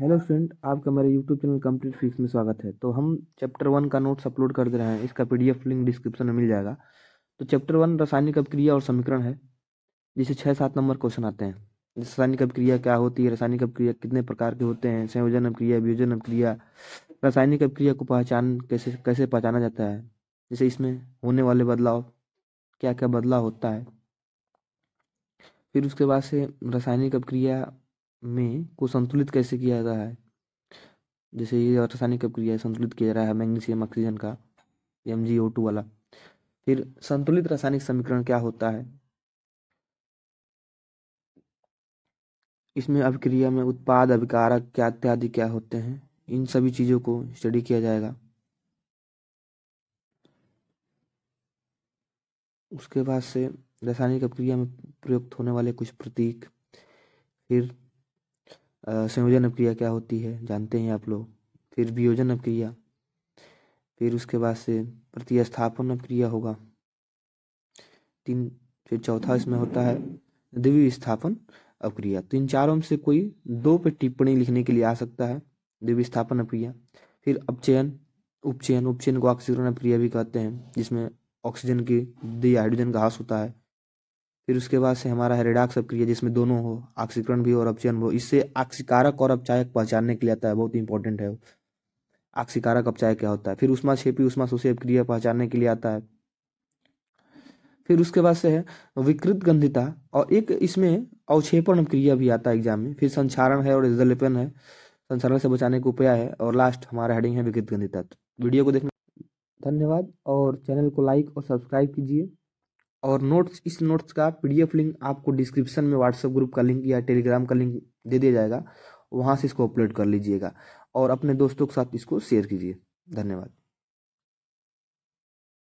hello friend आपका मेरे YouTube channel complete fix में स्वागत है तो हम चैप्टर वन का नोट्स अपलोड कर दे रहे हैं इसका पीडीएफ लिंक डिस्क्रिप्शन में मिल जाएगा तो चैप्टर वन रासायनिक अभिक्रिया और समीकरण है जिसे छः सात नंबर क्वेश्चन आते हैं रासायनिक अभिक्रिया क्या होती है रासायनिक अभिक्रिया कितने प्रकार के होते हैं संयोजन अभिक्रिया वियोजन अभिक्रिया रासायनिक अभिक्रिया को पहचान कैसे कैसे पहचाना जाता है जैसे इसमें होने वाले बदलाव क्या क्या बदलाव होता है फिर उसके बाद से रासायनिक अभिक्रिया में को संतुलित कैसे किया जा रहा है जैसे ये रासायनिक अभिक्रिया संतुलित किया जा रहा है मैग्नीशियम ऑक्सीजन का एम जी ओ टू वाला फिर संतुलित रासायनिक समीकरण क्या होता है इसमें अभिक्रिया में उत्पाद अभिकारक क्या इत्यादि क्या होते हैं इन सभी चीज़ों को स्टडी किया जाएगा उसके बाद से रासायनिक अभिक्रिया में प्रयुक्त होने वाले कुछ प्रतीक फिर संयोजन अपक्रिया क्या होती है जानते हैं आप लोग फिर वियोजन अपक्रिया फिर उसके बाद से प्रतिस्थापन अपक्रिया होगा तीन फिर चौथा इसमें होता है स्थापन अपक्रिया तो इन चारों में से कोई दो पे टिप्पणी लिखने के लिए आ सकता है स्थापन अपक्रिया फिर अपचयन उपचयन उपचयन को ऑक्सीकरण अपक्रिया भी कहते हैं जिसमें ऑक्सीजन की दी हाइड्रोजन का हास होता है फिर उसके बाद से हमारा है रेडाक्स अपक्रिया जिसमें दोनों हो आक्सीकरण भी और अपचयन हो इससे आक्सीकारक और अपचायक पहचानने के लिए आता है बहुत इंपॉर्टेंट है आक्सीकारक अपचायक क्या होता है फिर उष्मा छेपी उष्मा शोषी अपक्रिया पहचानने के लिए आता है फिर उसके बाद से है विकृत गंधिता और एक इसमें अवक्षेपण क्रिया भी आता है एग्जाम में फिर संचारण है और जलेपन है संचारण से बचाने का उपाय है और लास्ट हमारा हेडिंग है विकृत गंधिता वीडियो को देखने धन्यवाद और चैनल को लाइक और सब्सक्राइब कीजिए और नोट्स इस नोट्स का पीडीएफ लिंक आपको डिस्क्रिप्शन में व्हाट्सएप ग्रुप का लिंक या टेलीग्राम का लिंक दे दिया जाएगा वहाँ से इसको अपलोड कर लीजिएगा और अपने दोस्तों के साथ इसको शेयर कीजिए धन्यवाद